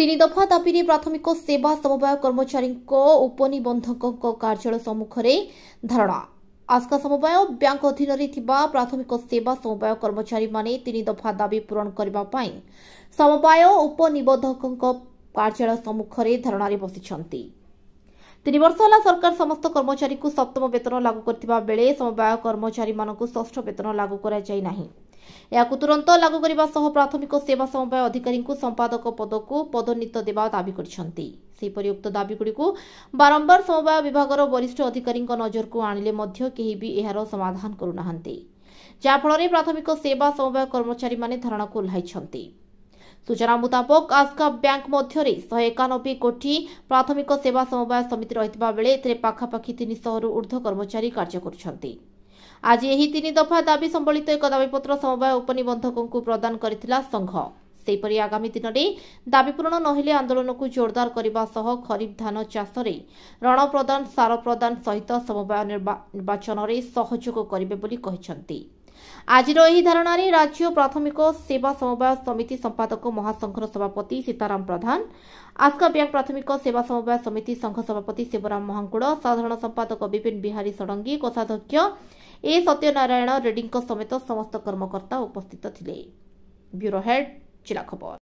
ତିନି ଦଫା ଦାବିରେ ପ୍ରାଥମିକ ସେବା ସମବାୟ କର୍ମଚାରୀଙ୍କ ଉପନିବନ୍ଧକଙ୍କ କାର୍ଯ୍ୟାଳୟ ସମ୍ମୁଖରେ ଧାରଣା ଆସ୍କା ସମବାୟ ବ୍ୟାଙ୍କ ଅଧୀନରେ ଥିବା ପ୍ରାଥମିକ ସେବା ସମବାୟ କର୍ମଚାରୀମାନେ ତିନି ଦଫା ଦାବି ପୂରଣ କରିବା ପାଇଁ ସମବାୟ ଉପନିବନ୍ଧକଙ୍କ କାର୍ଯ୍ୟାଳୟ ସମ୍ମୁଖରେ ଧାରଣାରେ ବସିଛନ୍ତି ତିନି ବର୍ଷ ହେଲା ସରକାର ସମସ୍ତ କର୍ମଚାରୀଙ୍କୁ ସପ୍ତମ ବେତନ ଲାଗୁ କରିଥିବା ବେଳେ ସମବାୟ କର୍ମଚାରୀମାନଙ୍କୁ ଷଷ୍ଠ ବେତନ ଲାଗୁ କରାଯାଇ ନାହିଁ ଏହାକୁ ତୁରନ୍ତ ଲାଗୁ କରିବା ସହ ପ୍ରାଥମିକ ସେବା ସମବାୟ ଅଧିକାରୀଙ୍କୁ ସମ୍ପାଦକ ପଦକୁ ପଦୋନ୍ନତ ଦେବା ଦାବି କରିଛନ୍ତି ସେହିପରି ଉକ୍ତ ଦାବିଗୁଡ଼ିକୁ ବାରମ୍ବାର ସମବାୟ ବିଭାଗର ବରିଷ୍ଠ ଅଧିକାରୀଙ୍କ ନଜରକୁ ଆଣିଲେ ମଧ୍ୟ କେହି ବି ଏହାର ସମାଧାନ କରୁନାହାନ୍ତି ଯାହାଫଳରେ ପ୍ରାଥମିକ ସେବା ସମବାୟ କର୍ମଚାରୀମାନେ ଧାରଣାକୁ ଓହ୍ଲାଇଛନ୍ତି ସୂଚନା ମୁତାବକ ଆସ୍କା ବ୍ୟାଙ୍କ ମଧ୍ୟରେ ଶହେ ଏକାନବେ କୋଟି ପ୍ରାଥମିକ ସେବା ସମବାୟ ସମିତି ରହିଥିବା ବେଳେ ଏଥିରେ ପାଖାପାଖି ତିନିଶହରୁ ଉର୍ଦ୍ଧ୍ୱ କର୍ମଚାରୀ କାର୍ଯ୍ୟ କରୁଛନ୍ତି ଆଜି ଏହି ତିନି ଦଫା ଦାବି ସମ୍ବଳିତ ଏକ ଦାବିପତ୍ର ସମବାୟ ଉପନିବନ୍ଧକଙ୍କୁ ପ୍ରଦାନ କରିଥିଲା ସଂଘ ସେହିପରି ଆଗାମୀ ଦିନରେ ଦାବିପୂରଣ ନହେଲେ ଆନ୍ଦୋଳନକୁ ଜୋରଦାର କରିବା ସହ ଖରିଫ୍ ଧାନ ଚାଷରେ ରଣ ପ୍ରଦାନ ସାର ପ୍ରଦାନ ସହିତ ସମବାୟ ନିର୍ବାଚନରେ ସହଯୋଗ କରିବେ ବୋଲି କହିଛନ୍ତି ଆଜିର ଏହି ଧାରଣାରେ ରାଜ୍ୟ ପ୍ରାଥମିକ ସେବା ସମବାୟ ସମିତି ସମ୍ପାଦକ ମହାସଂଘର ସଭାପତି ସୀତାରାମ ପ୍ରଧାନ ଆସ୍କା ବ୍ୟାଙ୍କ ପ୍ରାଥମିକ ସେବା ସମବାୟ ସମିତି ସଂଘ ସଭାପତି ଶିବରାମ ମହାଙ୍କୁଡ଼ ସାଧାରଣ ସମ୍ପାଦକ ବିପିନ ବିହାରୀ ଷଡ଼ଙ୍ଗୀ କୋଷାଧ୍ୟକ୍ଷ ଏ ସତ୍ୟନାରାୟଣ ରେଡ୍ଡୀଙ୍କ ସମେତ ସମସ୍ତ କର୍ମକର୍ତ୍ତା ଉପସ୍ଥିତ ଥିଲେ ବ୍ୟୁରୋ ହେଡ୍ Cilacopo